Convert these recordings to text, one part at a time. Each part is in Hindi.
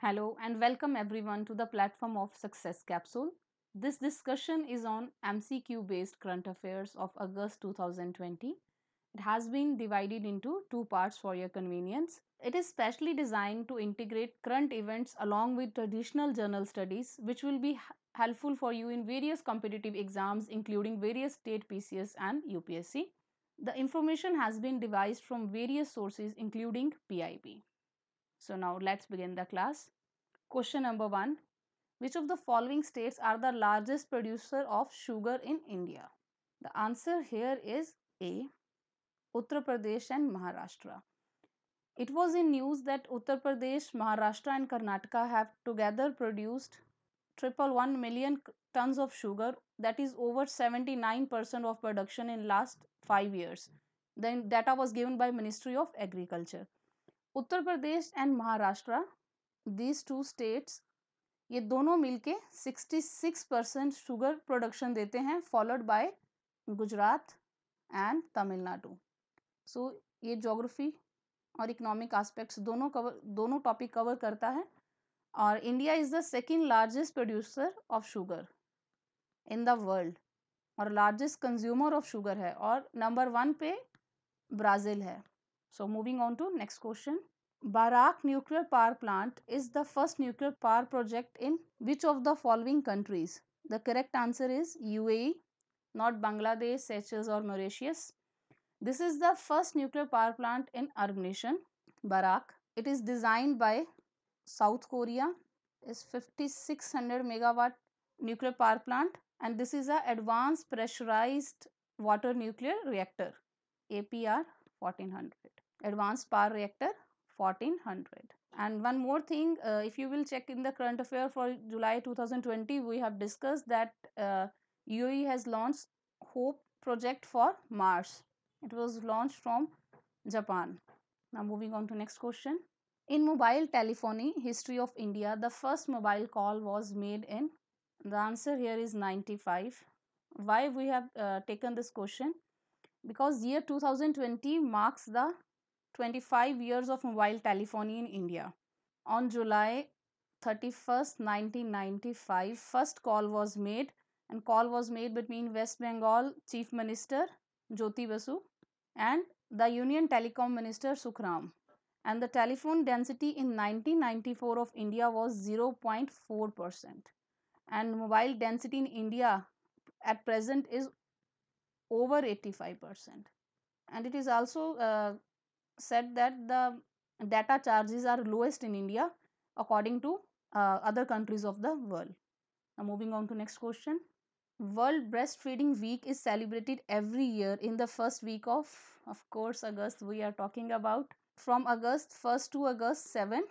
Hello and welcome everyone to the platform of Success Capsule. This discussion is on MCQ based current affairs of August 2020. It has been divided into two parts for your convenience. It is specially designed to integrate current events along with traditional journal studies, which will be helpful for you in various competitive exams, including various state PCS and UPSC. The information has been devised from various sources, including PIB. So now let's begin the class. Question number 1. Which of the following states are the largest producer of sugar in India? The answer here is A. Uttar Pradesh and Maharashtra. It was in news that Uttar Pradesh, Maharashtra and Karnataka have together produced triple one million tons of sugar that is over 79% of production in last 5 years. Then data was given by Ministry of Agriculture. Uttar Pradesh and Maharashtra these two states ये दोनों मिलके 66 परसेंट शुगर प्रोडक्शन देते हैं followed by Gujarat and Tamil Nadu so ये जोग्राफी और इकोनॉमिक आस्पेक्ट्स दोनों कवर दोनों टॉपिक कवर करता है और India is the second largest producer of sugar in the world और लार्जेस्ट कंज्यूमर ऑफ शुगर है और नंबर वन पे ब्राज़ील है So moving on to next question. Barak nuclear power plant is the first nuclear power project in which of the following countries? The correct answer is UAE, not Bangladesh, Seychelles or Mauritius. This is the first nuclear power plant in Arab nation, Barak. It is designed by South Korea. It's 5600 megawatt nuclear power plant and this is a advanced pressurized water nuclear reactor, APR 1400 advanced power reactor 1400 and one more thing uh, if you will check in the current affair for july 2020 we have discussed that uh, uae has launched hope project for mars it was launched from japan now moving on to next question in mobile telephony history of india the first mobile call was made in the answer here is 95 why we have uh, taken this question because year 2020 marks the 25 years of mobile telephony in India. On July 31st, 1995, first call was made and call was made between West Bengal Chief Minister Jyoti Basu and the Union Telecom Minister Sukhram. And the telephone density in 1994 of India was 0.4%. And mobile density in India at present is over 85% and it is also uh, said that the data charges are lowest in India according to uh, other countries of the world. Now moving on to next question. World Breastfeeding Week is celebrated every year in the first week of of course August we are talking about from August 1st to August 7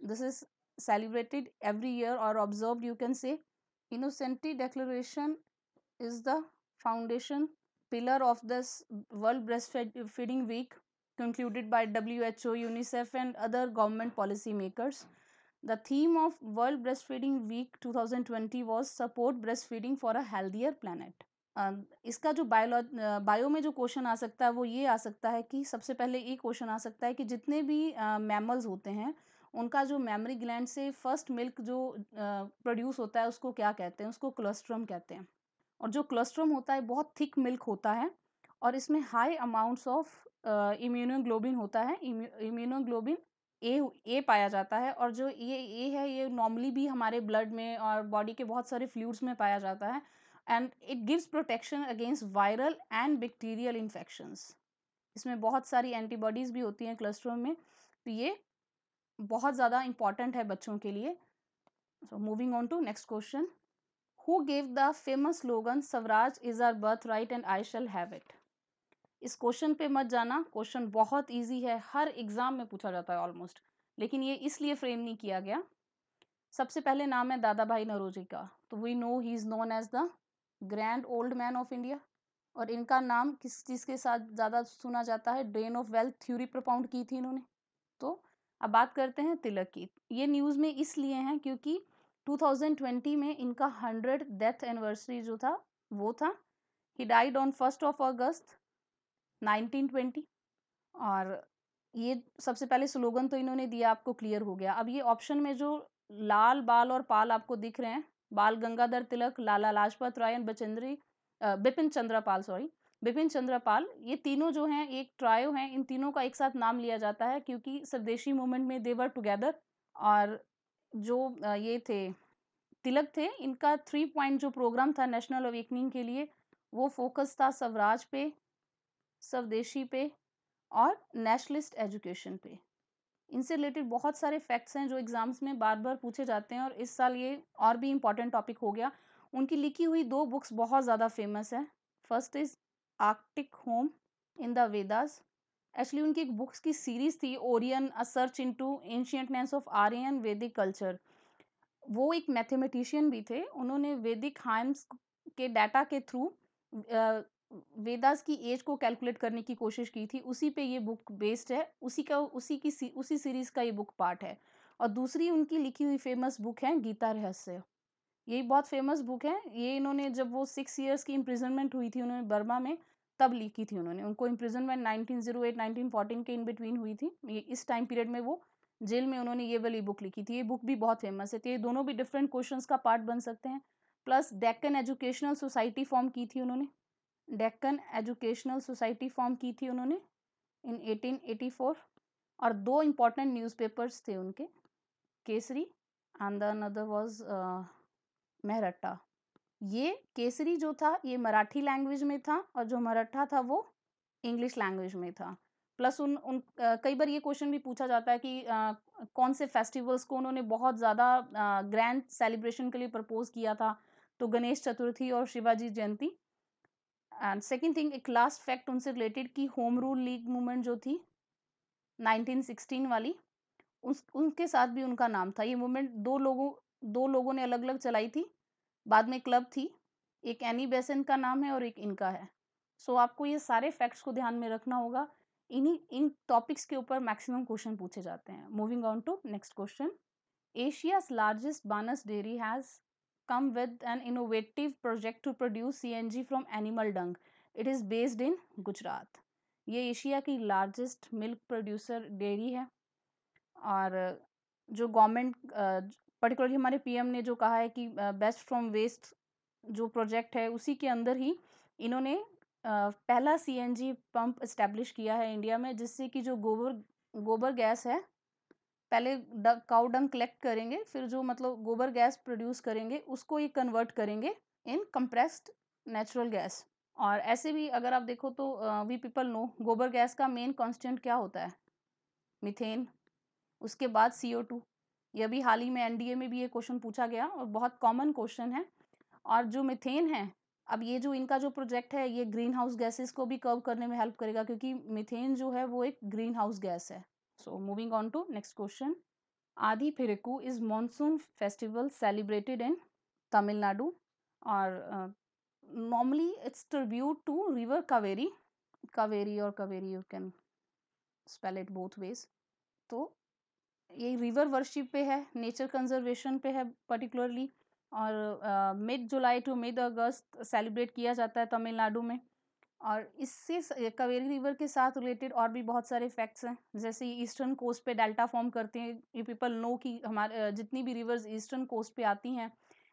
this is celebrated every year or observed you can say Innocenti Declaration is the foundation pillar of this World Breastfeeding Week concluded by WHO, UNICEF and other government policy makers The theme of World Breastfeeding Week 2020 was support breastfeeding for a healthier planet. Uh, इसका जो बायो बायो में जो क्वेश्चन आ सकता है वो ये आ सकता है कि सबसे पहले ये क्वेश्चन आ सकता है कि जितने भी मैमल्स uh, होते हैं उनका जो मेमरी ग्लैंड से फर्स्ट मिल्क जो प्रोड्यूस uh, होता है उसको क्या कहते हैं उसको क्लोस्ट्रम कहते हैं और जो क्लस्ट्रम होता है बहुत थिक मिल्क होता है और इसमें हाई अमाउंट्स ऑफ इम्यूनोग्लोबिन होता है इम्यूनोग्लोबिन ए ए पाया जाता है और जो ये ए है ये नॉर्मली भी हमारे ब्लड में और बॉडी के बहुत सारे फ्लूड्स में पाया जाता है and it gives protection against viral and bacterial infections इसमें बहुत सारी एंटीबॉडीज़ भी होती हैं क्लस्ट्रोम में तो ये बहुत ज़्यादा इम्पॉर्टेंट है बच्चों के लिए so moving on to next question who gave the famous slogan swaraj are birth right and I shall have it इस क्वेश्चन पे मत जाना क्वेश्चन बहुत इजी है हर एग्जाम में पूछा जाता है ऑलमोस्ट लेकिन ये इसलिए फ्रेम नहीं किया गया सबसे पहले नाम है दादा भाई नरोजी का तो we know he is known as the grand old man of India और इनका नाम किस चीज़ के साथ ज़्यादा सुना जाता है drain of wealth theory propound की थी इन्होंने तो अब बात करते हैं तिलक की ये न्यूज़ में इसलिए हैं क्योंकि 2020 में इनका हंड्रेड डेथ एनिवर्सरी जो था वो था ही died on first of August 1920 और ये सबसे पहले स्लोगन तो इन्होंने दिया आपको क्लियर हो गया अब ये ऑप्शन में जो लाल बाल और पाल आपको दिख रहे हैं बाल गंगाधर तिलक लाला लाजपत राय एंड बचेंद्री बिपिन चंद्रपाल सॉरी बिपिन चंद्रपाल ये तीनों जो हैं एक ट्रायो हैं इन तीनों का एक साथ नाम लिया जाता है क्योंकि स्वदेशी मूवमेंट में देवर टुगेदर और जो ये थे तिलक थे इनका थ्री पॉइंट जो प्रोग्राम था नेशनल अवेकनिंग के लिए वो फोकस था स्वराज पे स्वदेशी पे और नेशनलिस्ट एजुकेशन पे इनसे रिलेटेड बहुत सारे फैक्ट्स हैं जो एग्ज़ाम्स में बार बार पूछे जाते हैं और इस साल ये और भी इम्पॉर्टेंट टॉपिक हो गया उनकी लिखी हुई दो बुक्स बहुत ज़्यादा फेमस हैं first is Arctic home in the Vedas actually उनकी एक बुक्स की सीरीज़ थी Orion a search into ancient of Aryan Vedic culture वो एक मैथमेटिशियन भी थे उन्होंने वैदिक हाइम्स के डाटा के थ्रू वेदास की एज को कैलकुलेट करने की कोशिश की थी उसी पे ये बुक बेस्ड है उसी का उसी की उसी सीरीज़ का ये बुक पार्ट है और दूसरी उनकी लिखी हुई फेमस बुक है गीता रहस्य यही बहुत फेमस बुक है ये इन्होंने जब वो सिक्स इयर्स की इम्प्रिजनमेंट हुई थी उन्होंने बर्मा में तब लिखी थी उन्होंने उनको इम्प्रिजनमेंट 1908 1914 के इन बिटवीन हुई थी ये इस टाइम पीरियड में वो जेल में उन्होंने ये वाली बुक लिखी थी ये बुक भी बहुत फेमस है तो ये दोनों भी डिफरेंट क्वेश्चन का पार्ट बन सकते हैं plus Deccan educational society form की थी उन्होंने डेक्कन एजुकेशनल सोसाइटी फॉर्म की थी उन्होंने इन 1884 और दो इम्पॉर्टेंट न्यूज़पेपर्स थे उनके Kesari and the another was Mahratta ये केसरी जो था ये मराठी लैंग्वेज में था और जो मराठा था वो इंग्लिश लैंग्वेज में था प्लस उन उन कई बार ये क्वेश्चन भी पूछा जाता है कि आ, कौन से फेस्टिवल्स को उन्होंने बहुत ज़्यादा ग्रैंड सेलिब्रेशन के लिए प्रपोज किया था तो गणेश चतुर्थी और Shivaji Jayanti and second thing एक लास्ट फैक्ट उनसे रिलेटेड कि होम रूल लीग मूवमेंट जो थी 1916 वाली उस उनके साथ भी उनका नाम था ये मूवमेंट दो लोगों दो लोगों ने अलग अलग चलाई थी बाद में क्लब थी एक एनी बेसन का नाम है और एक इनका है सो so, आपको ये सारे फैक्ट्स को ध्यान में रखना होगा इन्हीं इन टॉपिक्स के ऊपर मैक्सिमम क्वेश्चन पूछे जाते हैं moving on to next question Asia's largest Banas dairy has come with an innovative project to produce CNG from animal dung it is based in Gujarat ये एशिया की लार्जेस्ट मिल्क प्रोड्यूसर डेयरी है और जो गवर्नमेंट पर्टिकुलरली हमारे पीएम ने जो कहा है कि बेस्ट फ्रॉम वेस्ट जो प्रोजेक्ट है उसी के अंदर ही इन्होंने पहला सीएनजी पंप इस्टेब्लिश किया है इंडिया में जिससे कि जो गोबर गोबर गैस है पहले काउ डंग कलेक्ट करेंगे फिर जो मतलब गोबर गैस प्रोड्यूस करेंगे उसको ये कन्वर्ट करेंगे इन कंप्रेस्ड नेचुरल गैस और ऐसे भी अगर आप देखो तो वी पीपल नो गोबर गैस का मेन कॉन्स्टेंट क्या होता है मिथेन उसके बाद सी ओ टू यह भी हाल ही में एनडीए में भी ये क्वेश्चन पूछा गया और बहुत कॉमन क्वेश्चन है और जो मिथेन है अब ये जो इनका जो प्रोजेक्ट है ये ग्रीन हाउस गैसेस को भी कर्व करने में हेल्प करेगा क्योंकि मिथेन जो है वो एक ग्रीन हाउस गैस है so moving on to next question Aadi Perukku is monsoon festival celebrated in Tamil Nadu और normally it's tribute to river Kaveri Kaveri और Kaveri you can spell it both ways तो ये रिवर वर्शिप पे है नेचर कंजर्वेशन पे है पर्टिकुलरली और mid July to mid August celebrate किया जाता है तमिलनाडु में और इससे कावेरी रिवर के साथ रिलेटेड और भी बहुत सारे फैक्ट्स हैं जैसे ईस्टर्न कोस्ट पे डेल्टा फॉर्म करते हैं ये पीपल नो कि हमारे जितनी भी रिवर्स ईस्टर्न कोस्ट पे आती हैं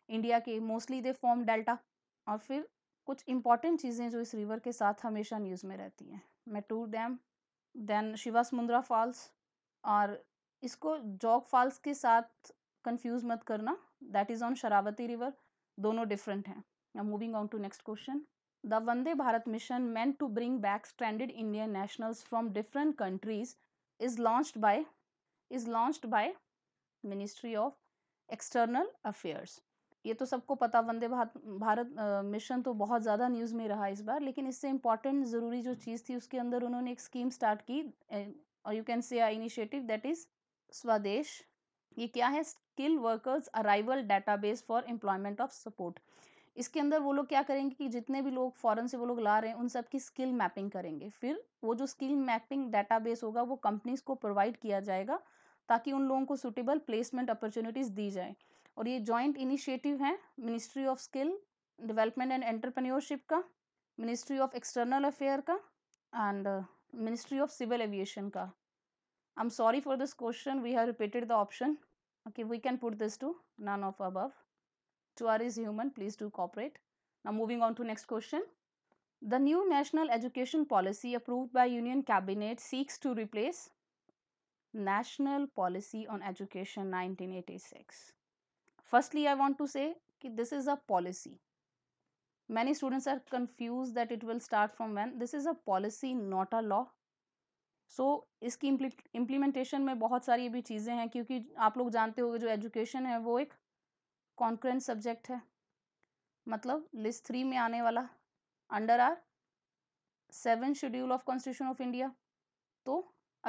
इंडिया के मोस्टली दे फॉर्म डेल्टा और फिर कुछ इंपॉर्टेंट चीज़ें जो इस रिवर के साथ हमेशा न्यूज़ में रहती हैं मेटूर डैम देन शिवा समुद्रा फॉल्स और इसको जॉक फॉल्स के साथ कंफ्यूज मत करना that is on Sharavati river दोनों डिफरेंट हैं moving on to next question the Vande Bharat mission meant to bring back standard Indian national from different countries is launched by is launched by ministry of external affairs ये तो सबको पता वंदे भारत भारत मिशन तो बहुत ज़्यादा न्यूज़ में रहा इस बार लेकिन इससे इम्पॉर्टेंट ज़रूरी जो चीज़ थी उसके अंदर उन्होंने एक स्कीम स्टार्ट की और you can say initiative that is Swadesh ये क्या है skill workers arrival base for employment of support इसके अंदर वो लोग क्या करेंगे कि जितने भी लोग फ़ॉरन से वो लोग ला रहे हैं उन सब की स्किल मैपिंग करेंगे फिर वो जो स्किल मैपिंग बेस होगा वो कंपनीज को प्रोवाइड किया जाएगा ताकि उन लोगों को सुटेबल प्लेसमेंट अपॉर्चुनिटीज़ दी जाए और ये जॉइंट इनिशिएटिव है ministry of skill development and entrepreneurship का मिनिस्ट्री ऑफ एक्सटर्नल अफेयर का and ministry of civil aviation का I'm sorry for this question. We have repeated the option. Okay, we can put this to none of above. To r is human. Please do cooperate. Now moving on to next question. The new national education policy approved by Union Cabinet seeks to replace National Policy on Education 1986. Firstly, I want to say that this is a policy. Many students are confused that it will start from when. This is a policy, not a law. So so, इसकी इम्प्लीमेंटेशन में बहुत सारी भी चीज़ें हैं क्योंकि आप लोग जानते हो जो एजुकेशन है वो एक कॉन्करेंट सब्जेक्ट है मतलब लिस्ट थ्री में आने वाला under are seven schedule of constitution of India तो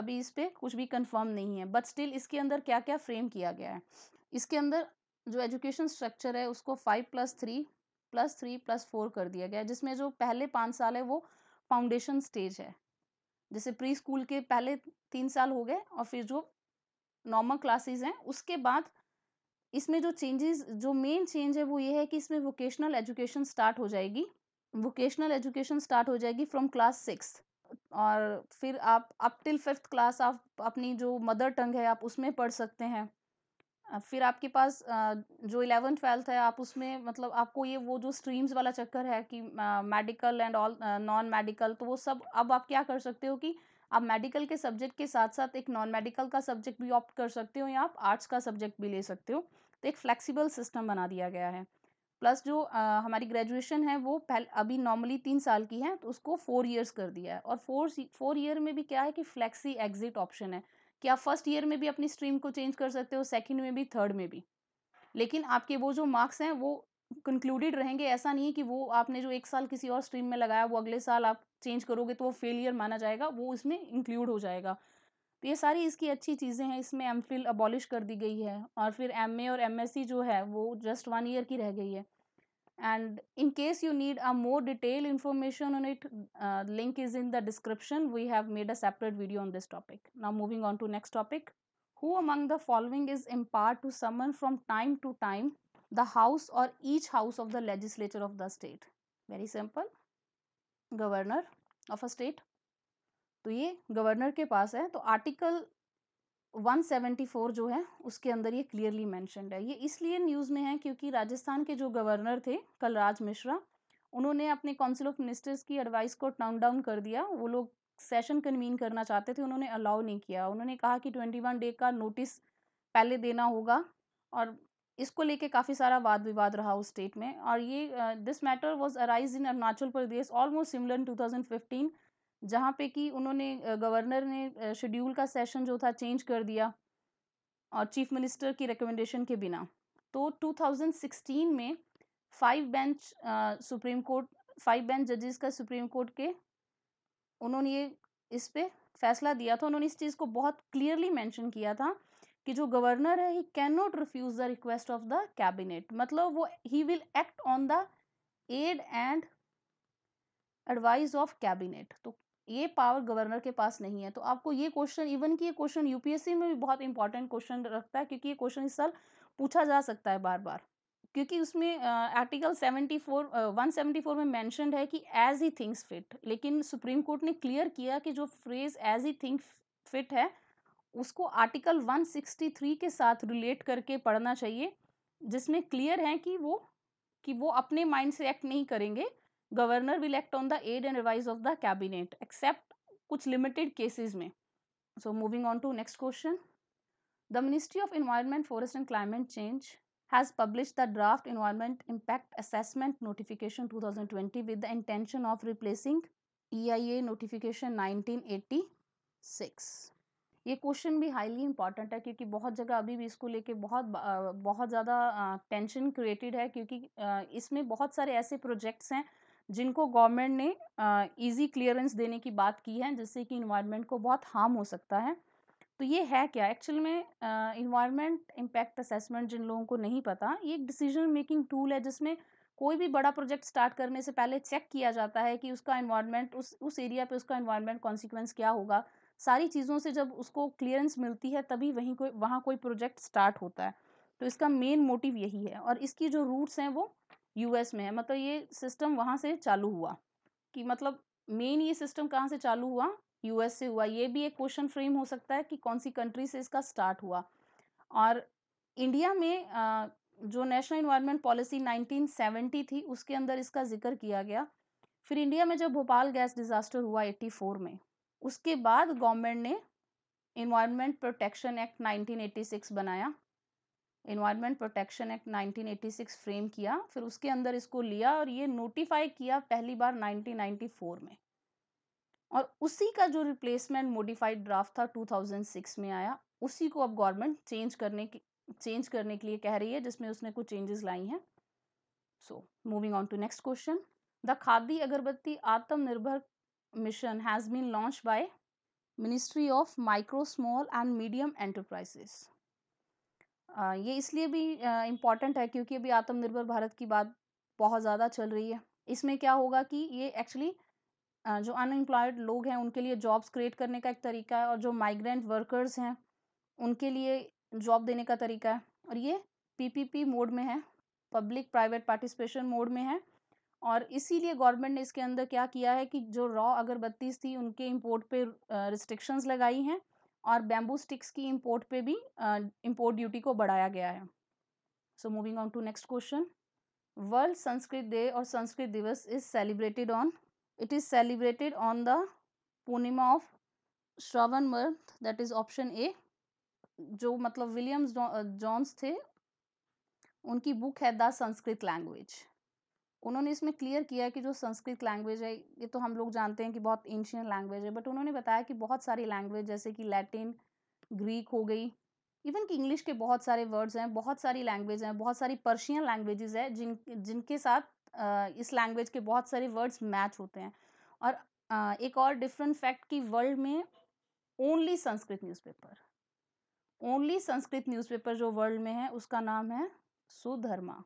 अभी इस पर कुछ भी कंफर्म नहीं है बट स्टिल इसके अंदर क्या क्या फ्रेम किया गया है इसके अंदर जो एजुकेशन स्ट्रक्चर है उसको five plus three plus three plus four कर दिया गया है जिसमें जो पहले पाँच साल है वो फाउंडेशन स्टेज है जैसे प्री स्कूल के पहले तीन साल हो गए और फिर जो नॉर्मल क्लासेस हैं उसके बाद इसमें जो चेंजेस जो मेन चेंज है वो ये है कि इसमें वोकेशनल एजुकेशन स्टार्ट हो जाएगी वोकेशनल एजुकेशन स्टार्ट हो जाएगी फ्रॉम क्लास सिक्स और फिर आप अप टिल फिफ्थ क्लास आप अपनी जो मदर टंग है आप उसमें पढ़ सकते हैं फिर आपके पास जो इलेवन ट्वेल्थ है आप उसमें मतलब आपको ये वो जो स्ट्रीम्स वाला चक्कर है कि medical and all non medical तो वो सब अब आप क्या कर सकते हो कि आप मेडिकल के सब्जेक्ट के साथ साथ एक नॉन मेडिकल का सब्जेक्ट भी ऑप्ट कर सकते हो या आप आर्ट्स का सब्जेक्ट भी ले सकते हो तो एक फ्लेक्सिबल सिस्टम बना दिया गया है प्लस जो आ, हमारी ग्रेजुएशन है वो पहले अभी नॉर्मली तीन साल की है तो उसको फोर ईयर्स कर दिया है और फोर फोर ईयर में भी क्या है कि फ्लैक्सी एग्जिट ऑप्शन है कि आप फर्स्ट ईयर में भी अपनी स्ट्रीम को चेंज कर सकते हो सेकेंड में भी थर्ड में भी लेकिन आपके वो जो मार्क्स हैं वो कंक्लूडेड रहेंगे ऐसा नहीं है कि वो आपने जो एक साल किसी और स्ट्रीम में लगाया वो अगले साल आप चेंज करोगे तो वो फेलियर माना जाएगा वो इसमें इंक्लूड हो जाएगा तो ये सारी इसकी अच्छी चीज़ें हैं इसमें एम फिल अबॉलिश कर दी गई है और फिर एम ए और एम एस सी जो है वो जस्ट वन ईयर की रह गई है and in case you need a more detailed information on it uh, link is in the description we have made a separate video on this topic now moving on to next topic who among the following is empowered to summon from time to time the house or each house of the legislature of the state very simple governor of a state तो ये गवर्नर के पास है तो आर्टिकल 174 जो है उसके अंदर ये क्लियरली मैंशनड है ये इसलिए न्यूज़ में है क्योंकि राजस्थान के जो गवर्नर थे कलराज मिश्रा उन्होंने अपने काउंसिल ऑफ मिनिस्टर्स की एडवाइस को टाउन डाउन कर दिया वो लोग सेशन कन्वीन करना चाहते थे उन्होंने अलाउ नहीं किया उन्होंने कहा कि ट्वेंटी वन डे का नोटिस पहले देना होगा और इसको लेके काफ़ी सारा वाद विवाद रहा उस स्टेट में और ये this matter was arise in Arunachal Pradesh almost similar in 2015 जहाँ पे कि उन्होंने गवर्नर ने शेड्यूल का सेशन जो था चेंज कर दिया और चीफ मिनिस्टर की रिकमेंडेशन के बिना तो 2016 में five bench supreme court five bench जजेस का सुप्रीम कोर्ट के उन्होंने ये इस पर फैसला दिया था उन्होंने इस चीज़ को बहुत क्लियरली मैंशन किया था कि जो गवर्नर है he can not refuse the request of the cabinet मतलब वो he will act on the aid and advise of cabinet तो ये पावर गवर्नर के पास नहीं है तो आपको ये क्वेश्चन इवन कि ये क्वेश्चन यूपीएससी में भी बहुत इंपॉर्टेंट क्वेश्चन रखता है क्योंकि ये क्वेश्चन इस साल पूछा जा सकता है बार बार क्योंकि उसमें article seventy four one seventy four में मैंशन है कि एज ही थिंग्स फिट लेकिन सुप्रीम कोर्ट ने क्लियर किया कि जो phrase as he things fit है उसको आर्टिकल वन सिक्सटी थ्री के साथ रिलेट करके पढ़ना चाहिए जिसमें क्लियर है कि वो कि वो अपने माइंड से एक्ट नहीं करेंगे governor will act on the aid and advise of the cabinet except कुछ लिमिटेड केसेस में so moving on to next question the ministry of environment forest and climate change has published the draft environment impact assessment notification 2020 with the intention of replacing EIA notification 1986 ये क्वेश्चन भी हाईली इंपॉर्टेंट है क्योंकि बहुत जगह अभी भी इसको लेके बहुत बहुत ज़्यादा टेंशन क्रिएटेड है क्योंकि इसमें बहुत सारे ऐसे प्रोजेक्ट्स हैं जिनको गवर्नमेंट ने इजी क्लियरेंस देने की बात की है जिससे कि इन्वायरमेंट को बहुत हार्म हो सकता है तो ये है क्या एक्चुअल में इन्वायरमेंट इम्पैक्ट असेसमेंट जिन लोगों को नहीं पता ये एक डिसीजन मेकिंग टूल है जिसमें कोई भी बड़ा प्रोजेक्ट स्टार्ट करने से पहले चेक किया जाता है कि उसका इन्वायरमेंट उस उस एरिया पे उसका इन्वायरमेंट कॉन्सिक्वेंस क्या होगा सारी चीज़ों से जब उसको क्लियरेंस मिलती है तभी वहीं कोई वहाँ कोई प्रोजेक्ट स्टार्ट होता है तो इसका मेन मोटिव यही है और इसकी जो रूट्स हैं वो यूएस में है मतलब ये सिस्टम वहाँ से चालू हुआ कि मतलब मेन ये सिस्टम कहाँ से चालू हुआ यूएस से हुआ ये भी एक क्वेश्चन फ्रेम हो सकता है कि कौन सी कंट्री से इसका स्टार्ट हुआ और इंडिया में जो नेशनल इन्वायरमेंट पॉलिसी 1970 थी उसके अंदर इसका जिक्र किया गया फिर इंडिया में जब भोपाल गैस डिज़ास्टर हुआ 84 में उसके बाद गवर्नमेंट ने इन्वायरमेंट प्रोटेक्शन एक्ट 1986 बनाया इन्वायरमेंट प्रोटेक्शन एक्ट 1986 फ्रेम किया फिर उसके अंदर इसको लिया और ये नोटिफाई किया पहली बार 1994 में और उसी का जो रिप्लेसमेंट मोडिफाइड ड्राफ्ट था 2006 में आया उसी को अब गवर्नमेंट चेंज करने के चेंज करने के लिए कह रही है जिसमें उसने कुछ चेंजेस लाई हैं so moving on to next question the khadi agarbatti Aatmanirbhar mission has been launch by ministry of micro small and medium enterprises ये इसलिए भी इम्पॉर्टेंट है क्योंकि अभी आत्मनिर्भर भारत की बात बहुत ज़्यादा चल रही है इसमें क्या होगा कि ये एक्चुअली जो अनएम्प्लॉयड लोग हैं उनके लिए जॉब्स क्रिएट करने का एक तरीका है और जो माइग्रेंट वर्कर्स हैं उनके लिए जॉब देने का तरीका है और ये पीपीपी मोड में है पब्लिक प्राइवेट पार्टिसिपेशन मोड में है और इसीलिए गवर्नमेंट ने इसके अंदर क्या किया है कि जो रॉ अगरबत्तीस थी उनके इम्पोर्ट पर रिस्ट्रिक्शंस लगाई हैं और बैम्बू स्टिक्स की इम्पोर्ट पे भी इम्पोर्ट ड्यूटी को बढ़ाया गया है so moving on to next question world Sanskrit day और Sanskrit Diwas is celebrated on it is celebrated on the Purnima of Shravan month that is option A जो मतलब विलियम्स जॉन्स थे उनकी बुक है द संस्कृत लैंग्वेज उन्होंने इसमें क्लियर किया कि जो संस्कृत लैंग्वेज है ये तो हम लोग जानते हैं कि बहुत एंशियन लैंग्वेज है बट उन्होंने बताया कि बहुत सारी लैंग्वेज जैसे कि लैटिन ग्रीक हो गई इवन कि इंग्लिश के बहुत सारे वर्ड्स हैं बहुत सारी लैंग्वेज हैं बहुत सारी पर्शियन लैंग्वेजेस हैं जिन जिनके साथ इस लैंग्वेज के बहुत सारे वर्ड्स मैच होते हैं और एक और डिफरेंट फैक्ट कि वर्ल्ड में only Sanskrit newspaper only Sanskrit newspaper जो वर्ल्ड में है उसका नाम है सुधर्मा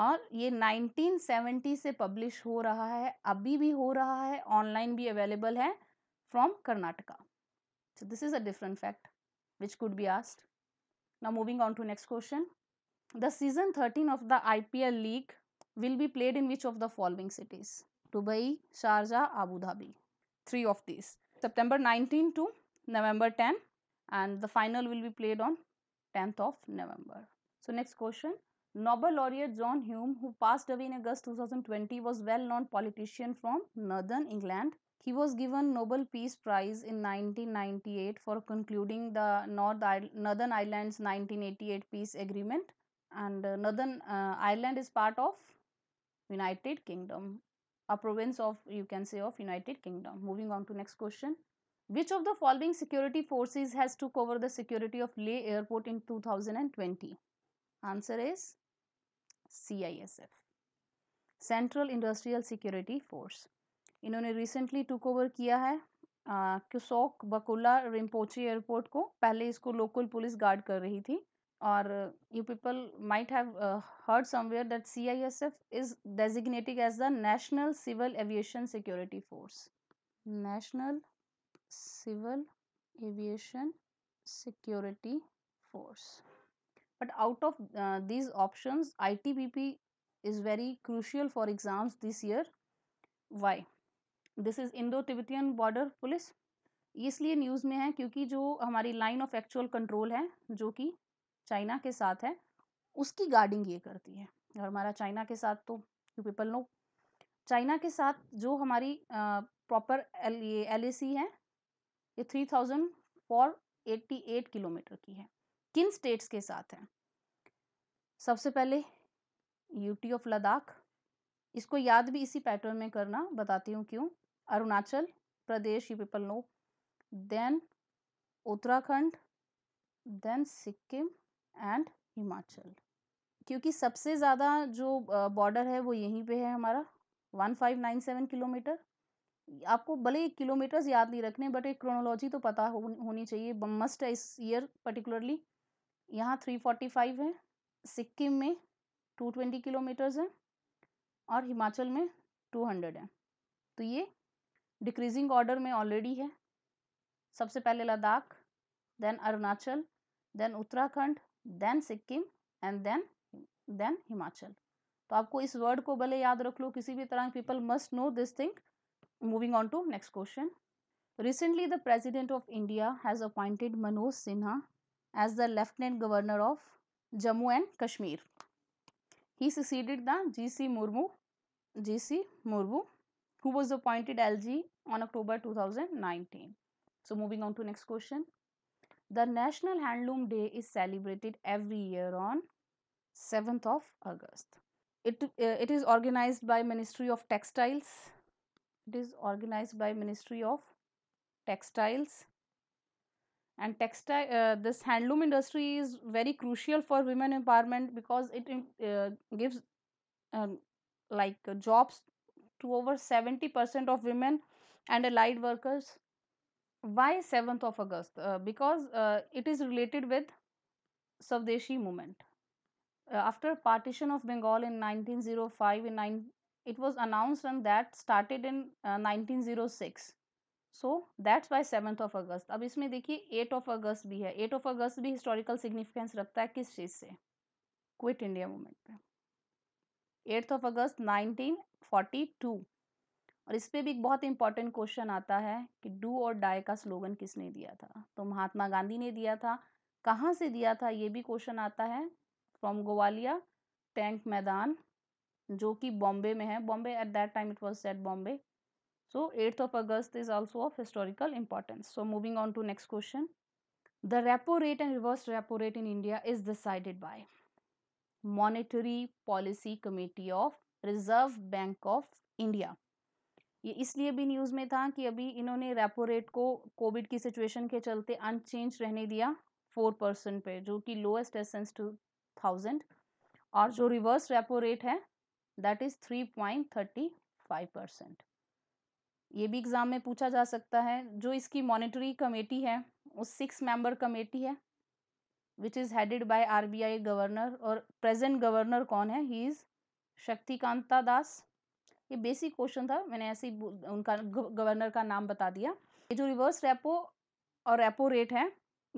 और ये 1970 से पब्लिश हो रहा है अभी भी हो रहा है ऑनलाइन भी अवेलेबल है from Karnataka so this is a different fact which could be asked now moving on to next question the season 13 of the IPL league will be played in which of the following cities Dubai Sharjah Abu Dhabi three of this September nineteen to November ten and the final will be played on tenth of November so next question Nobel laureate John Hume, who passed away in August 2020, was well-known politician from Northern England. He was given Nobel Peace Prize in 1998 for concluding the North I- Northern Ireland's 1988 peace agreement. And uh, Northern uh, Ireland is part of United Kingdom, a province of you can say of United Kingdom. Moving on to next question. Which of the following security forces has took over the security of Leh Airport in 2020? Answer is CISF central industrial security force इन्होंने रिसेंटली टूक ओवर किया है क्यूसोक बकुला रिम्पोची एयरपोर्ट को पहले इसको लोकल पुलिस गार्ड कर रही थी और you people might have heard somewhere that C I S F is designating as the national civil aviation security force national civil aviation security force but out of uh, these options ITBP is very crucial for exams this year why this is Indo tibetan border police इसलिए न्यूज़ में है क्योंकि जो हमारी लाइन ऑफ एक्चुअल कंट्रोल है जो कि चाइना के साथ है उसकी गार्डिंग ये करती है और हमारा चाइना के साथ तो यू पीपल नो चाइना के साथ जो हमारी प्रॉपर एल ये एल है ये three thousand four eighty eight kilometre की है किन स्टेट्स के साथ हैं सबसे पहले यूटी ऑफ लद्दाख इसको याद भी इसी पैटर्न में करना बताती हूँ क्यों Arunachal Pradesh you people know then Uttarakhand then Sikkim and Himachal क्योंकि सबसे ज़्यादा जो बॉर्डर है वो यहीं पे है हमारा one five nine seven kilometre आपको भले किलोमीटर्स याद नहीं रखने बट एक क्रोनोलॉजी तो पता हो, होनी चाहिए मस्ट है इस ईयर पर्टिकुलरली यहाँ थ्री फोर्टी फाइव है सिक्किम में टू ट्वेंटी किलोमीटर्स है और हिमाचल में टू हंड्रेड है तो ये डिक्रीजिंग ऑर्डर में ऑलरेडी है सबसे पहले Ladakh then Arunachal then Uttarakhand then Sikkim and then then Himachal तो आपको इस वर्ड को भले याद रख लो किसी भी तरह people must know this thing moving on to next question recently the president of India has appointed Manoj Sinha as the Lieutenant Governor of Jammu and Kashmir. He succeeded the G.C. Murmu, G.C. Murmu, who was appointed LG on October 2019. So moving on to next question. The National Handloom Day is celebrated every year on 7th of August. It, uh, it is organized by Ministry of Textiles. It is organized by Ministry of Textiles and textile uh, this handloom industry is very crucial for women empowerment because it uh, gives um, like uh, jobs to over 70% of women and allied workers why 7th of august uh, because uh, it is related with Savdeshi movement uh, after partition of bengal in 1905 in nine, it was announced and that started in 1906 so that's why seventh of August अब इसमें देखिए एट ऑफ अगस्त भी है एट ऑफ अगस्त भी हिस्टोरिकल सिग्निफिकेंस रखता है किस चीज़ से क्विट इंडिया मूवमेंट पे eighth of August nineteen forty two और इस पर भी एक बहुत इंपॉर्टेंट क्वेश्चन आता है कि डू और डाई का स्लोगन किसने दिया था तो महात्मा गांधी ने दिया था कहाँ से दिया था ये भी क्वेश्चन आता है फ्रॉम गोवालिया टैंक मैदान जो कि बॉम्बे में है Bombay at that time it was set Bombay So 8th of August is also of historical importance. So moving on to next question. The repo rate and reverse repo rate in India is decided by Monetary Policy Committee of reserve bank of india ये इसलिए भी न्यूज़ में था कि अभी इन्होंने रेपो रेट को कोविड की सिचुएशन के चलते अनचेंज रहने दिया फोर परसेंट पे जो कि लोएस्ट एसेंस टू थाउजेंड और जो रिवर्स रेपो रेट है that is three point thirty five percent ये भी एग्ज़ाम में पूछा जा सकता है जो इसकी मॉनिटरी कमेटी है वो सिक्स मेंबर कमेटी है which is headed by RBI governor और प्रेजेंट गवर्नर कौन है ही इज़ शक्तिकांता दास ये बेसिक क्वेश्चन था मैंने ऐसे ही उनका गवर्नर का नाम बता दिया ये जो रिवर्स रेपो और रेपो रेट है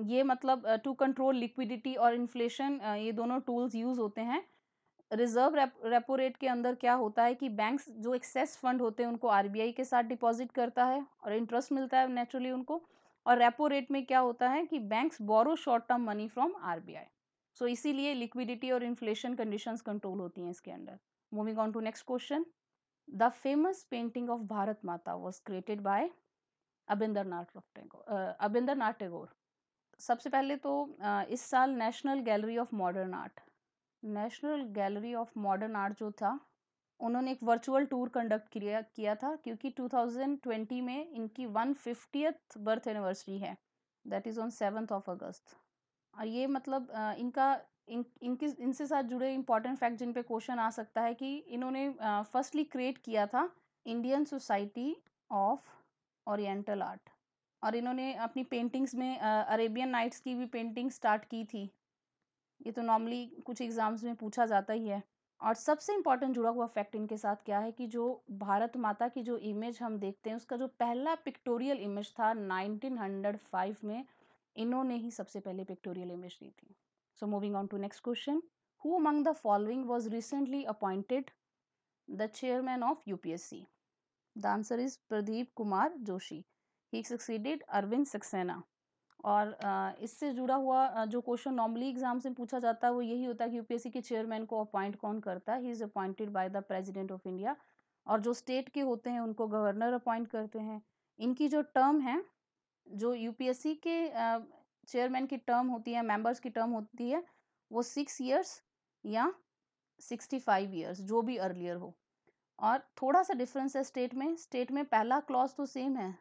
ये मतलब टू कंट्रोल लिक्विडिटी और इन्फ्लेशन ये दोनों टूल्स यूज़ होते हैं रिजर्व रेपो रेट के अंदर क्या होता है कि बैंक्स जो एक्सेस फंड होते हैं उनको आरबीआई के साथ डिपॉजिट करता है और इंटरेस्ट मिलता है नेचुरली उनको और रेपो रेट में क्या होता है कि banks borrow short term money from RBI so इसीलिए लिक्विडिटी और इन्फ्लेशन कंडीशंस कंट्रोल होती हैं इसके under moving on to next question the famous painting of Bharat Mata was created by Abindra Nath Abindra Nath Tagore सबसे पहले तो इस साल national gallery of modern art national gallery of modern art जो था उन्होंने एक वर्चुअल टूर कंडक्ट किया किया था क्योंकि 2020 में इनकी वन फिफ्टियथ बर्थ एनिवर्सरी है that is on seventh of August और ये मतलब इनका इन इनके इनसे साथ जुड़े इंपॉर्टेंट फैक्ट जिन पे क्वेश्चन आ सकता है कि इन्होंने फर्स्टली क्रिएट किया था Indian society of oriental art और इन्होंने अपनी पेंटिंग्स में अरेबियन नाइट्स की भी पेंटिंग स्टार्ट की थी ये तो नॉर्मली कुछ एग्ज़ाम्स में पूछा जाता ही है और सबसे इम्पॉर्टेंट जुड़ा हुआ फैक्ट इनके साथ क्या है कि जो भारत माता की जो इमेज हम देखते हैं उसका जो पहला पिक्टोरियल इमेज था 1905 में इन्होंने ही सबसे पहले पिक्टोरियल इमेज दी थी so moving on to next question who among the following was recently appointed the chairman of UPSC the answer is Pradeep Kumar Joshi he succeeded Arvind Saxena और इससे जुड़ा हुआ जो क्वेश्चन नॉर्मली एग्जाम से पूछा जाता है वो यही होता है कि यूपीएससी के चेयरमैन को अपॉइंट कौन करता है ही is appointed by the president of India और जो स्टेट के होते हैं उनको गवर्नर अपॉइंट करते हैं इनकी जो टर्म है जो यूपीएससी के चेयरमैन की टर्म होती है मेंबर्स की टर्म होती है वो सिक्स ईयर्स या सिक्सटी फाइव ईयर्स जो भी अर्लियर हो और थोड़ा सा डिफरेंस है स्टेट में स्टेट में पहला क्लॉज तो सेम है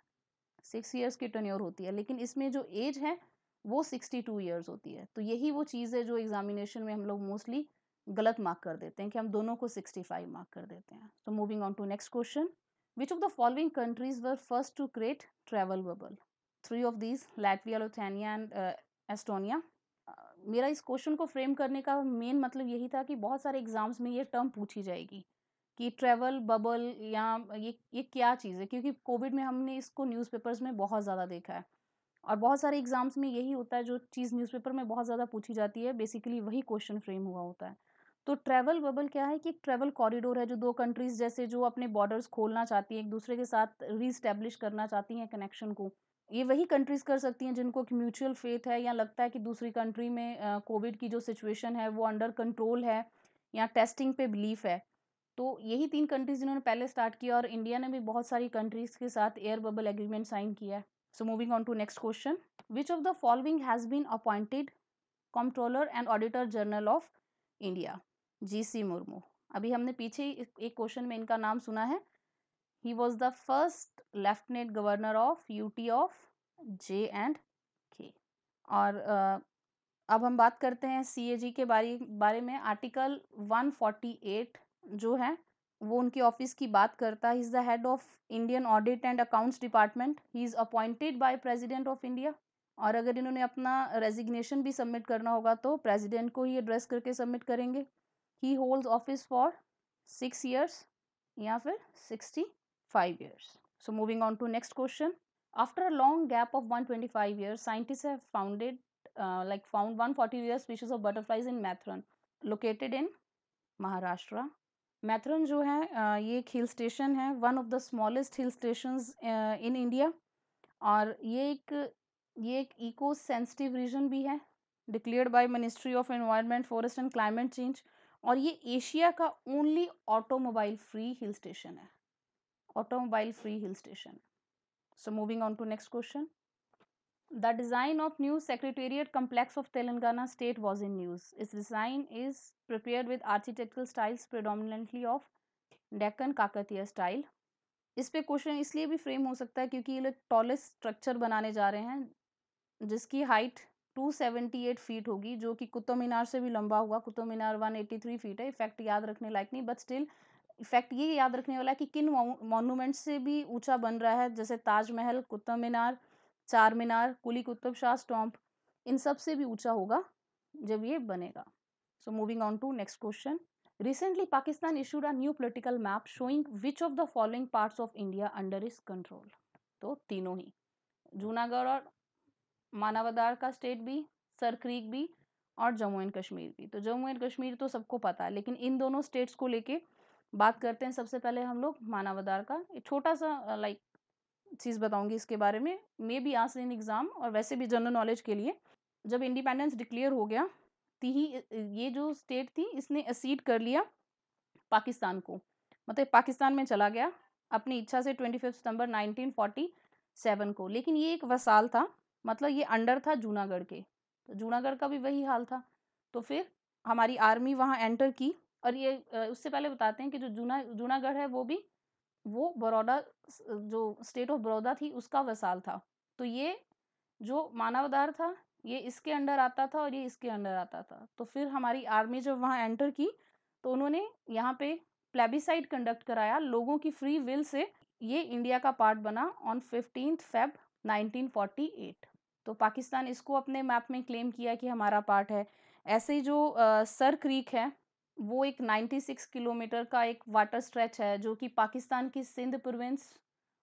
सिक्स ईयर्स की टन्योर होती है लेकिन इसमें जो एज है वो सिक्सटी टू ईयर्स होती है तो यही वो चीज़ है जो एग्जामिनेशन में हम लोग मोस्टली गलत मार्क कर देते हैं कि हम दोनों को सिक्सटी फाइव मार्क कर देते हैं तो moving on to next question which of the following countries were first to create travel bubble three of these Latvia Lithuania and Estonia मेरा इस क्वेश्चन को फ्रेम करने का मेन मतलब यही था कि बहुत सारे एग्जाम्स में ये टर्म पूछी जाएगी कि ट्रेवल बबल या ये ये क्या चीज़ है क्योंकि कोविड में हमने इसको न्यूज़पेपर्स में बहुत ज़्यादा देखा है और बहुत सारे एग्ज़ाम्स में यही होता है जो चीज़ न्यूज़पेपर में बहुत ज़्यादा पूछी जाती है बेसिकली वही क्वेश्चन फ्रेम हुआ होता है तो ट्रैवल बबल क्या है कि एक ट्रैवल कॉरिडोर है जो दो कंट्रीज़ जैसे जो अपने बॉर्डर्स खोलना चाहती हैं एक दूसरे के साथ रीस्टेब्लिश करना चाहती हैं कनेक्शन को ये वही कंट्रीज़ कर सकती हैं जिनको एक म्यूचुअल फेथ है या लगता है कि दूसरी कंट्री में कोविड की जो सिचुएशन है वो अंडर कंट्रोल है या टेस्टिंग पे बिलीफ है तो यही तीन कंट्रीज़ इन्होंने पहले स्टार्ट किया और इंडिया ने भी बहुत सारी कंट्रीज़ के साथ एयर बबल एग्रीमेंट साइन किया है so moving on to next question which of the following has been appointed controller and auditor general of India G C Murmu अभी हमने पीछे एक क्वेश्चन में इनका नाम सुना है he was the first lieutenant governor of U T of J and K और अब हम बात करते हैं सी ए जी के बारे बारे में आर्टिकल 148 जो है वो उनके ऑफिस की बात करता है is the head of Indian audit and accounts department he is appointed by president of India और अगर इन्होंने अपना रेजिग्नेशन भी सबमिट करना होगा तो प्रेसिडेंट को ही एड्रेस करके सबमिट करेंगे he hold office for six years या फिर sixty five years so moving on to next question after a long gap of one twenty five year scientist है like found 140 मैथरन जो है ये एक हिल स्टेशन है one of the smallest hill station in India और ये एक ये एक इको सेंसिटिव रीजन भी है declared by ministry of environment forest and climate change और ये एशिया का only automobile free hill station है automobile free hill station so moving on to next question The design of new secretariat complex of Telangana state was in news. Its design is prepared with architectural styles predominantly of Deccan Kakatiya style इस पे क्वेश्चन इसलिए भी फ्रेम हो सकता है क्योंकि ये लोग टॉलेस्ट स्ट्रक्चर बनाने जा रहे हैं जिसकी हाइट 278 फीट होगी जो कि कुतुब मीनार से भी लंबा हुआ कुतुब मीनार 183 फीट है इफेक्ट याद रखने लायक नहीं बट स्टिल इफेक्ट ये याद रखने वाला है कि किन मॉन्यूमेंट से भी ऊंचा बन रहा है जैसे ताजमहल कुतुब मीनार चार मीनार कुली कुतुब शाह स्टॉम्प इन सब से भी ऊंचा होगा जब ये बनेगा so moving on to next question recently Pakistan issued a new political map showing which of the following parts of India under is control तो तीनों ही जूनागढ़ और मानवादार का स्टेट भी सर क्रीक भी और जम्मू एंड कश्मीर भी तो जम्मू एंड कश्मीर तो सबको पता है लेकिन इन दोनों स्टेट्स को लेके बात करते हैं सबसे पहले हम लोग मानवादार का एक छोटा सा लाइक चीज़ बताऊंगी इसके बारे में may be us in exam और वैसे भी जनरल नॉलेज के लिए जब इंडिपेंडेंस डिक्लेयर हो गया ती ये जो स्टेट थी इसने असीड कर लिया पाकिस्तान को मतलब पाकिस्तान में चला गया अपनी इच्छा से ट्वेंटी फिफ्थ सितंबर नाइनटीन फोर्टी सेवन को लेकिन ये एक वसाल था मतलब ये अंडर था जूनागढ़ के तो जूनागढ़ का भी वही हाल था तो फिर हमारी आर्मी वहाँ एंटर की और ये उससे पहले बताते हैं कि जो जूना जूनागढ़ है वो भी वो बड़ौदा जो स्टेट ऑफ बड़ौदा थी उसका वसाल था तो ये जो मानवदार था ये इसके अंडर आता था और ये इसके अंडर आता था तो फिर हमारी आर्मी जब वहाँ एंटर की तो उन्होंने यहाँ पे प्लेबिसाइड कंडक्ट कराया लोगों की फ्री विल से ये इंडिया का पार्ट बना ऑन फिफ्टीन फेब 1948 तो पाकिस्तान इसको अपने मैप में क्लेम किया कि हमारा पार्ट है ऐसे ही जो आ, सर क्रीक है वो एक 96 किलोमीटर का एक वाटर स्ट्रेच है जो कि पाकिस्तान की सिंध प्रोविंस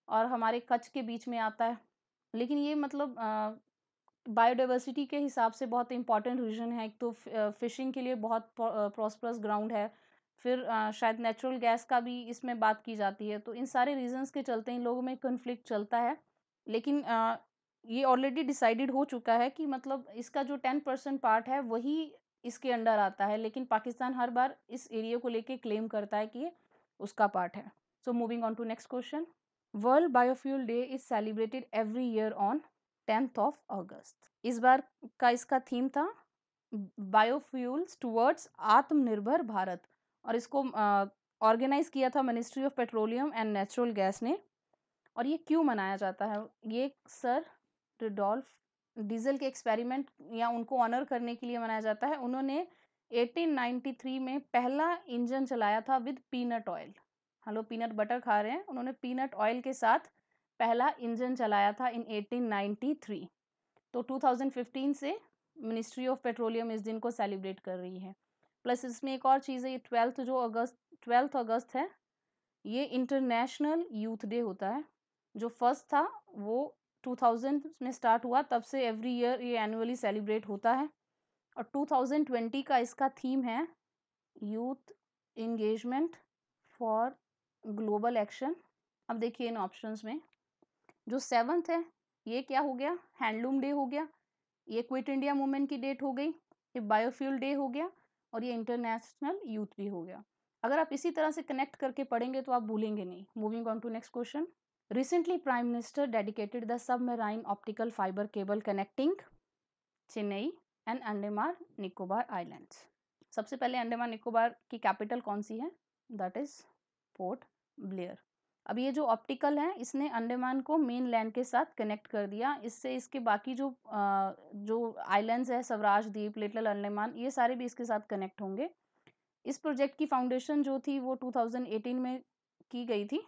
और हमारे कच्छ के बीच में आता है लेकिन ये मतलब बायोडाइवर्सिटी के हिसाब से बहुत इंपॉर्टेंट रीजन है एक तो फिशिंग के लिए बहुत प्रॉस्परस ग्राउंड है फिर शायद नेचुरल गैस का भी इसमें बात की जाती है तो इन सारे रीजंस के चलते इन लोगों में कन्फ्लिक्ट चलता है लेकिन ये ऑलरेडी डिसाइडेड हो चुका है कि मतलब इसका जो टेन परसेंट पार्ट है वही इसके अंडर आता है लेकिन पाकिस्तान हर बार इस एरिया को लेके क्लेम करता है कि ये उसका पार्ट है so moving on to next question world biofuel day is celebrated every year on tenth of August इस बार का इसका थीम था बायोफ्यूल्स टूवर्ड्स आत्मनिर्भर भारत और इसको ऑर्गेनाइज uh, किया था ministry of petroleum and natural gas ने और ये क्यों मनाया जाता है ये सर रिडोल्फ डीजल के एक्सपेरिमेंट या उनको ऑनर करने के लिए मनाया जाता है उन्होंने 1893 में पहला इंजन चलाया था विद पीनट ऑयल हम लोग पीनट बटर खा रहे हैं उन्होंने पीनट ऑयल के साथ पहला इंजन चलाया था इन 1893 तो 2015 से मिनिस्ट्री ऑफ पेट्रोलियम इस दिन को सेलिब्रेट कर रही है प्लस इसमें एक और चीज़ है ये ट्वेल्थ जो अगस्त ट्वेल्थ अगस्त है ये इंटरनेशनल यूथ डे होता है जो फर्स्ट था वो 2000 में स्टार्ट हुआ तब से एवरी ईयर ये एनुअली सेलिब्रेट होता है और 2020 का इसका थीम है youth engagement for global action अब देखिए इन ऑप्शंस में जो सेवन्थ है ये क्या हो गया हैंडलूम डे हो गया ये क्विट इंडिया मूवमेंट की डेट हो गई ये बायोफ्यूल डे हो गया और ये इंटरनेशनल यूथ डे हो गया अगर आप इसी तरह से कनेक्ट करके पढ़ेंगे तो आप भूलेंगे नहीं moving on to next question Recently, Prime Minister dedicated the submarine optical fiber cable connecting Chennai and Andaman Nicobar Islands. सबसे पहले अंडमान निकोबार की कैपिटल कौन सी है दैट इज पोर्ट ब्लेयर अब ये जो ऑप्टिकल है इसने अंडमान को मेन लैंड के साथ कनेक्ट कर दिया इससे इसके बाकी जो आ, जो आइलैंड्स है स्वराज द्वीप लिटल अंडमान ये सारे भी इसके साथ कनेक्ट होंगे इस प्रोजेक्ट की फाउंडेशन जो थी वो 2018 में की गई थी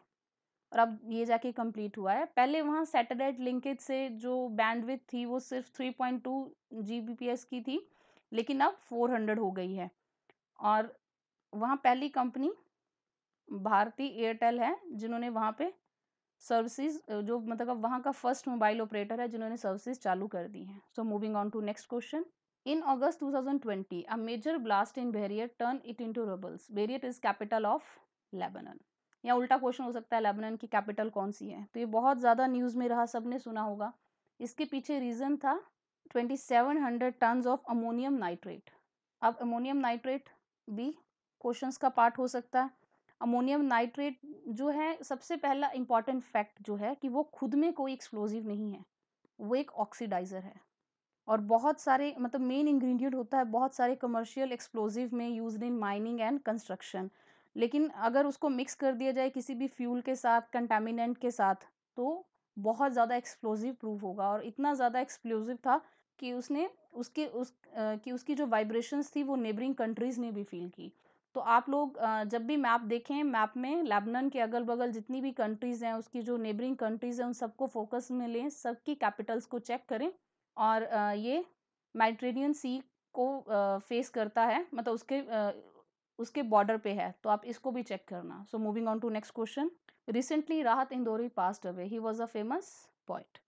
और अब ये जाके कंप्लीट हुआ है पहले वहाँ सैटेलाइट लिंकेज से जो बैंडविथ थी वो सिर्फ three point two G B P S की थी लेकिन अब फोर हंड्रेड हो गई है और वहाँ पहली कंपनी भारती एयरटेल है जिन्होंने वहाँ पे सर्विसेज जो मतलब वहाँ का फर्स्ट मोबाइल ऑपरेटर है जिन्होंने सर्विसेज चालू कर दी हैं so moving on to next question in August 2020, major blast in in turn it into rubbles Beirut is capital of Lebanon या उल्टा क्वेश्चन हो सकता है लेबनान की कैपिटल कौन सी है तो ये बहुत ज़्यादा न्यूज़ में रहा सब ने सुना होगा इसके पीछे रीज़न था twenty seven hundred tons of ammonium nitrate अब अमोनियम नाइट्रेट भी क्वेश्चन का पार्ट हो सकता है अमोनियम नाइट्रेट जो है सबसे पहला इम्पॉर्टेंट फैक्ट जो है कि वो खुद में कोई एक्सप्लोजिव नहीं है वो एक ऑक्सीडाइज़र है और बहुत सारे मतलब मेन इंग्रेडिएंट होता है बहुत सारे कमर्शियल एक्सप्लोजिव में use in mining and construction लेकिन अगर उसको मिक्स कर दिया जाए किसी भी फ्यूल के साथ कंटामिनेंट के साथ तो बहुत ज़्यादा एक्सप्लोजिव प्रूफ होगा और इतना ज़्यादा एक्सप्लोजिव था कि उसने उसके उस कि उसकी जो वाइब्रेशंस थी वो नेबरिंग कंट्रीज़ ने भी फील की तो आप लोग जब भी मैप देखें मैप में लेबनन के अगल बगल जितनी भी कंट्रीज़ हैं उसकी जो नेबरिंग कंट्रीज़ हैं उन सबको फोकस में लें सबकी कैपिटल्स को चेक करें और ये मेडिट्रेनियन सी को फेस करता है मतलब उसके उसके बॉर्डर पे है तो आप इसको भी चेक करना so moving on to next question recently Rahat Indori passed away he was a famous poet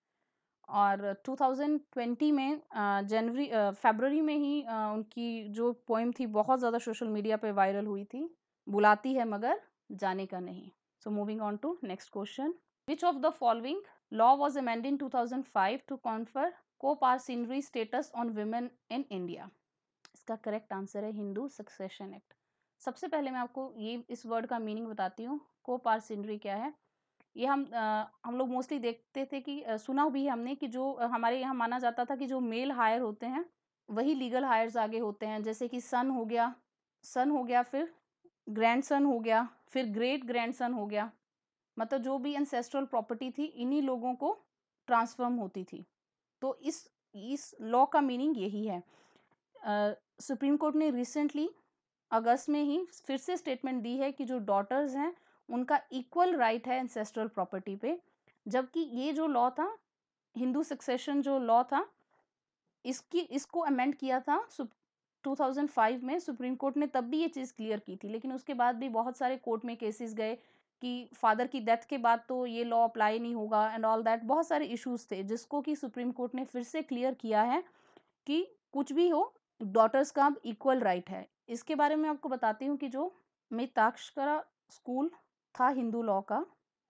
और 2020 में जनवरी फेबररी में ही उनकी जो पोइम थी बहुत ज़्यादा सोशल मीडिया पे वायरल हुई थी बुलाती है मगर जाने का नहीं so moving on to next question which of the following law in two thousand 2005 to confer coparcenary status on women in India इसका करेक्ट आंसर है हिंदू सक्सेशन एक्ट सबसे पहले मैं आपको ये इस वर्ड का मीनिंग बताती हूँ को पार्सिनरी क्या है ये हम आ, हम लोग मोस्टली देखते थे कि आ, सुना भी हमने कि जो हमारे यहाँ माना जाता था कि जो मेल हायर होते हैं वही लीगल हायर्स आगे होते हैं जैसे कि सन हो गया सन हो गया फिर ग्रैंड सन हो गया फिर ग्रेट ग्रैंड सन हो गया मतलब जो भी एंसेस्ट्रल प्रॉपर्टी थी इन्हीं लोगों को ट्रांसफर्म होती थी तो इस इस लॉ का मीनिंग यही है सुप्रीम कोर्ट ने रिसेंटली अगस्त में ही फिर से स्टेटमेंट दी है कि जो डॉटर्स हैं उनका इक्वल राइट है एंसेस्ट्रल प्रॉपर्टी पे जबकि ये जो लॉ था हिंदू सक्सेशन जो लॉ था इसकी इसको अमेंड किया था 2005 में सुप्रीम कोर्ट ने तब भी ये चीज़ क्लियर की थी लेकिन उसके बाद भी बहुत सारे कोर्ट में केसेस गए कि फादर की डेथ के बाद तो ये लॉ अप्लाई नहीं होगा एंड ऑल दैट बहुत सारे इश्यूज थे जिसको कि सुप्रीम कोर्ट ने फिर से क्लियर किया है कि कुछ भी हो डॉटर्स का अब इक्वल राइट है इसके बारे में आपको बताती हूँ कि जो मिताक्षरा स्कूल था हिंदू लॉ का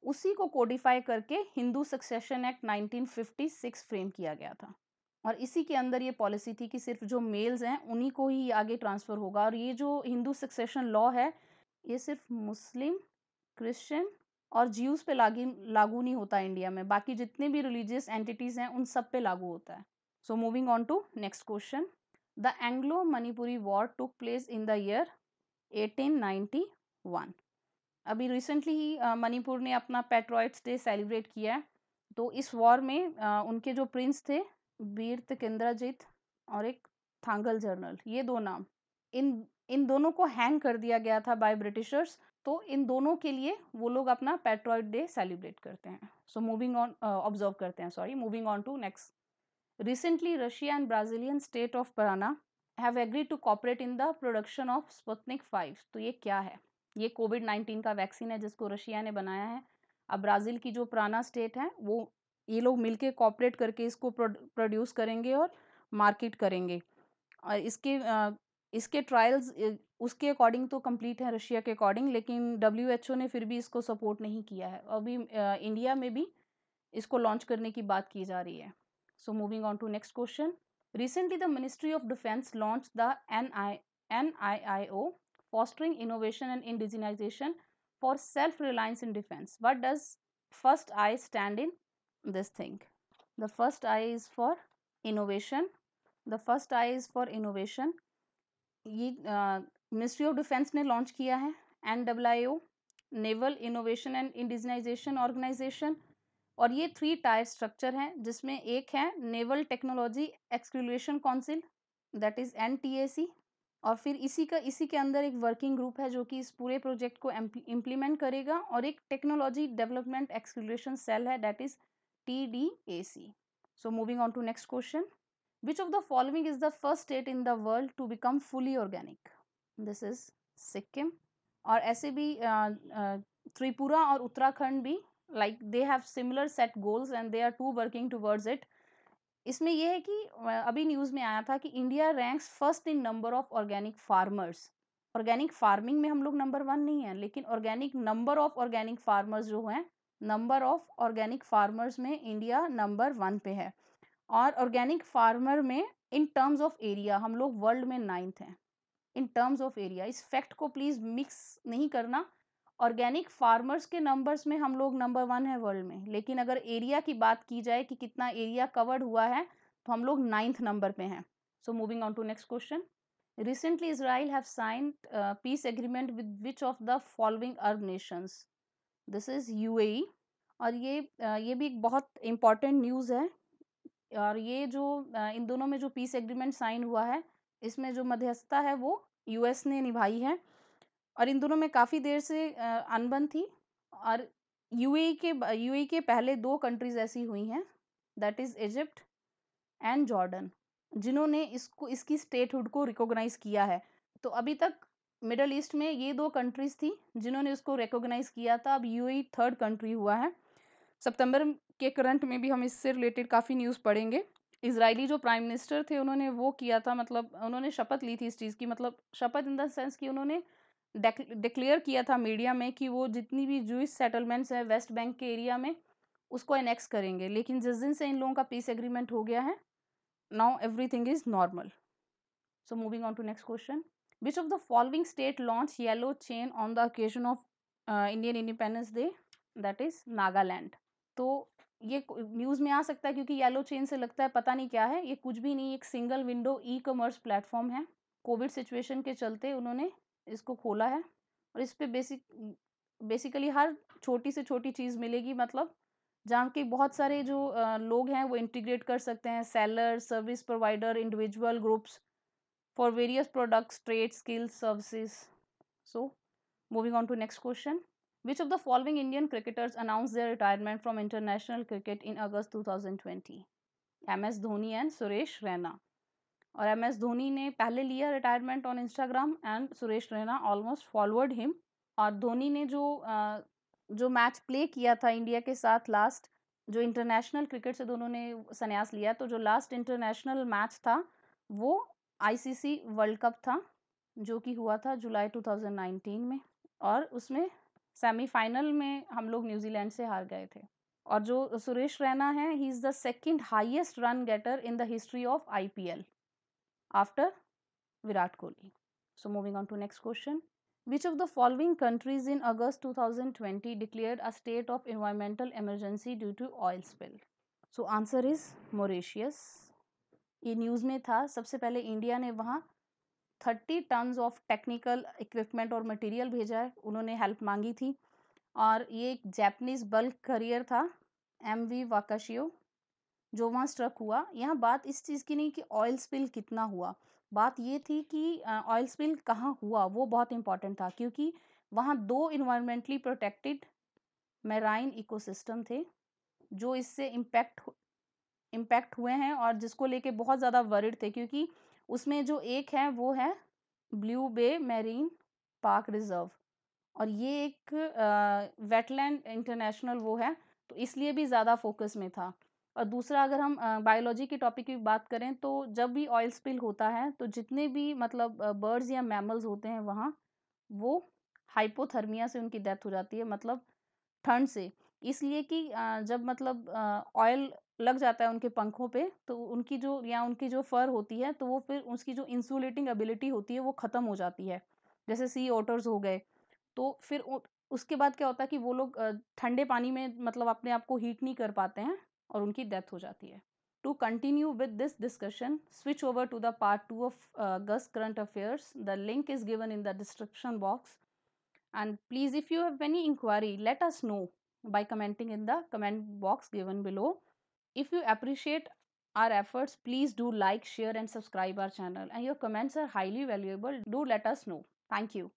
उसी को कोडिफाई करके हिंदू सक्सेशन एक्ट 1956 फ्रेम किया गया था और इसी के अंदर ये पॉलिसी थी कि सिर्फ जो मेल्स हैं उन्हीं को ही आगे ट्रांसफ़र होगा और ये जो हिंदू सक्सेशन लॉ है ये सिर्फ मुस्लिम क्रिश्चियन और जीव्स पे लागू लागू नहीं होता इंडिया में बाकी जितने भी रिलीजियस एंटिटीज़ हैं उन सब पे लागू होता है so moving on to next question The Anglo Manipuri War took place in the year 1891. अभी रिसेंटली ही मणिपुर ने अपना पेट्रॉइड्स डे सेलिब्रेट किया है तो इस वॉर में उनके जो प्रिंस थे वीर तिकेंद्राजीत और एक थांगल जर्नल ये दो नाम इन इन दोनों को हैंग कर दिया गया था बाय ब्रिटिशर्स तो इन दोनों के लिए वो लोग अपना पेट्रॉइड डे सेलिब्रेट करते हैं सो मूविंग ऑन ऑब्जर्व करते हैं sorry moving on to next Recently, Russia and Brazilian state of Parana have agreed to cooperate in the production of Sputnik 5. तो ये क्या है ये कोविड 19 का वैक्सीन है जिसको रशिया ने बनाया है अब ब्राज़ील की जो पुराना स्टेट है वो ये लोग मिलके कॉपरेट करके इसको प्रोड्यूस करेंगे और मार्केट करेंगे और इसके इसके ट्रायल्स उसके अकॉर्डिंग तो कंप्लीट है रशिया के अकॉर्डिंग लेकिन डब्ल्यू ने फिर भी इसको सपोर्ट नहीं किया है अभी इंडिया में भी इसको लॉन्च करने की बात की जा रही है So moving on to next question. Recently, the Ministry of Defense launched the NI, NIIO, Fostering Innovation and Indigenization for Self-Reliance in Defense. What does first I stand in this thing? The first I is for innovation. The first I is for innovation. Uh, Ministry of Defence defence ने kia किया है Naval Innovation and Indigenization Organisation. और ये थ्री टायर स्ट्रक्चर हैं जिसमें एक है naval technology exclusion council that is N और फिर इसी का इसी के अंदर एक वर्किंग ग्रुप है जो कि इस पूरे प्रोजेक्ट को इम्प्लीमेंट करेगा और एक टेक्नोलॉजी डेवलपमेंट एक्सक्लूशन सेल है that is T D A C so moving on to next question which of the following is the first state in the world to become fully organic this is Sikkim और ऐसे भी त्रिपुरा और उत्तराखंड भी like they have similar set goals and they are too working towards it इसमें यह है कि अभी न्यूज़ में आया था कि India ranks first in number of organic farmers organic farming में हम लोग नंबर वन नहीं है लेकिन organic number of organic farmers जो हैं नंबर ऑफ ऑर्गेनिक फार्मर्स में इंडिया नंबर वन पे है और ऑर्गेनिक फार्मर में इन टर्म्स ऑफ एरिया हम लोग वर्ल्ड में नाइन्थ हैं इन टर्म्स ऑफ एरिया इस फैक्ट को प्लीज़ मिक्स नहीं करना ऑर्गेनिक फार्मर्स के नंबर्स में हम लोग नंबर वन है वर्ल्ड में लेकिन अगर एरिया की बात की जाए कि कितना एरिया कवर्ड हुआ है तो हम लोग नाइन्थ नंबर पे हैं so moving on to next question recently Israel have sign peace agreement with which of the following Arab nations this is you और ये uh, ये भी एक बहुत इम्पॉर्टेंट न्यूज़ है और ये जो uh, इन दोनों में जो पीस एग्रीमेंट साइन हुआ है इसमें जो मध्यस्थता है वो यूएस ने निभाई है और इन दोनों में काफ़ी देर से अनबन थी और यूएई के यूएई के पहले दो कंट्रीज़ ऐसी हुई हैं that is Egypt and Jordan जिन्होंने इसको इसकी स्टेटहुड को रिकॉग्नाइज़ किया है तो अभी तक मिडल ईस्ट में ये दो कंट्रीज़ थी जिन्होंने उसको रिकॉग्नाइज़ किया था अब यूएई थर्ड कंट्री हुआ है सितंबर के करंट में भी हम इससे रिलेटेड काफ़ी न्यूज़ पढ़ेंगे इसराइली जो प्राइम मिनिस्टर थे उन्होंने वो किया था मतलब उन्होंने शपथ ली थी इस चीज़ की मतलब शपथ इन द सेंस कि उन्होंने डिक्लेयर किया था मीडिया में कि वो जितनी भी जूस सेटलमेंट्स हैं वेस्ट बैंक के एरिया में उसको एनेक्स करेंगे लेकिन जिस दिन से इन लोगों का पीस एग्रीमेंट हो गया है now everything is normal so moving on to next question which of the following state launch yellow chain on the occasion of Indian independence day that is Nagaland तो ये न्यूज़ में आ सकता है क्योंकि येलो चेन से लगता है पता नहीं क्या है ये कुछ भी नहीं एक single window e commerce platform है कोविड सिचुएशन के चलते उन्होंने इसको खोला है और इस पर बेसिक बेसिकली हर छोटी से छोटी चीज़ मिलेगी मतलब जहाँ के बहुत सारे जो लोग हैं वो इंटीग्रेट कर सकते हैं seller service provider individual groups for various products trade skills services so moving on to next question which of the following Indian cricketers announce their retirement from international cricket in August two thousand twenty M S Dhoni and Suresh Raina और एम एस धोनी ने पहले लिया retirement on Instagram and Suresh Raina almost forward him और धोनी ने जो जो मैच प्ले किया था इंडिया के साथ लास्ट जो इंटरनेशनल क्रिकेट से दोनों ने संन्यास लिया तो जो लास्ट इंटरनेशनल मैच था वो आईसीसी वर्ल्ड कप था जो कि हुआ था जुलाई 2019 में और उसमें सेमीफाइनल में हम लोग न्यूजीलैंड से हार गए थे और जो सुरेश रैना है ही is the second highest run getter in the history of IPL after Virat Kohli. So moving on to next question. Which of the following countries in August 2020 declared a state of environmental emergency due to oil spill? So answer is Mauritius. ये news में था सबसे पहले India ने वहाँ 30 tons of technical equipment और material भेजा है उन्होंने help मांगी थी और ये एक Japanese bulk carrier था एम वी वाकाशियो जो वहाँ स्ट्रक हुआ यहाँ बात इस चीज़ की नहीं कि ऑयल स्पिल कितना हुआ बात ये थी कि ऑयल स्पिल कहाँ हुआ वो बहुत इंपॉर्टेंट था क्योंकि वहाँ दो इन्वायरमेंटली प्रोटेक्टेड मेराइन इकोसिस्टम थे जो इससे इम्पैक्ट इम्पैक्ट हुए हैं और जिसको लेके बहुत ज़्यादा वरिड थे क्योंकि उसमें जो एक है वो है Blue Bay Marine Park reserve और ये एक वेटलैंड इंटरनेशनल वो है तो इसलिए भी ज़्यादा फोकस में था और दूसरा अगर हम बायोलॉजी के टॉपिक की बात करें तो जब भी ऑयल स्पिल होता है तो जितने भी मतलब बर्ड्स या मैमल्स होते हैं वहाँ वो हाइपोथर्मिया से उनकी डेथ हो जाती है मतलब ठंड से इसलिए कि जब मतलब ऑयल लग जाता है उनके पंखों पे तो उनकी जो या उनकी जो फर होती है तो वो फिर उसकी जो इंसुलेटिंग एबिलिटी होती है वो ख़त्म हो जाती है जैसे सी ऑटर्स हो गए तो फिर उसके बाद क्या होता है कि वो लोग ठंडे पानी में मतलब अपने आप को हीट नहीं कर पाते हैं और उनकी डेथ हो जाती है to continue with this discussion switch over to the part two of August current affairs the link is given in the description box and please if you have any inquiry let us know by commenting in the comment box given below if you appreciate our efforts please do like share and subscribe our channel and your comments are highly valuable do let us know thank you